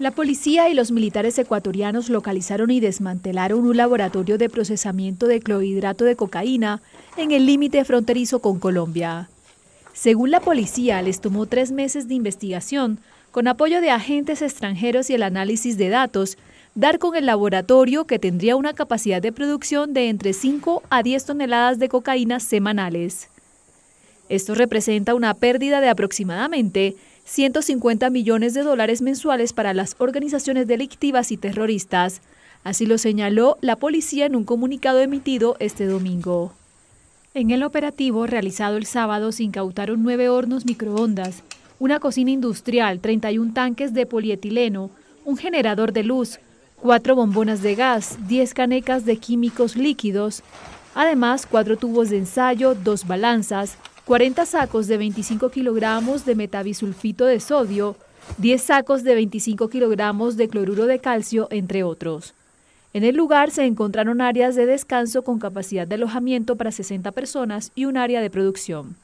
La policía y los militares ecuatorianos localizaron y desmantelaron un laboratorio de procesamiento de clorhidrato de cocaína en el límite fronterizo con Colombia. Según la policía, les tomó tres meses de investigación, con apoyo de agentes extranjeros y el análisis de datos, dar con el laboratorio que tendría una capacidad de producción de entre 5 a 10 toneladas de cocaína semanales. Esto representa una pérdida de aproximadamente 150 millones de dólares mensuales para las organizaciones delictivas y terroristas. Así lo señaló la policía en un comunicado emitido este domingo. En el operativo realizado el sábado se incautaron nueve hornos microondas, una cocina industrial, 31 tanques de polietileno, un generador de luz, cuatro bombonas de gas, 10 canecas de químicos líquidos, además cuatro tubos de ensayo, dos balanzas, 40 sacos de 25 kilogramos de metabisulfito de sodio, 10 sacos de 25 kilogramos de cloruro de calcio, entre otros. En el lugar se encontraron áreas de descanso con capacidad de alojamiento para 60 personas y un área de producción.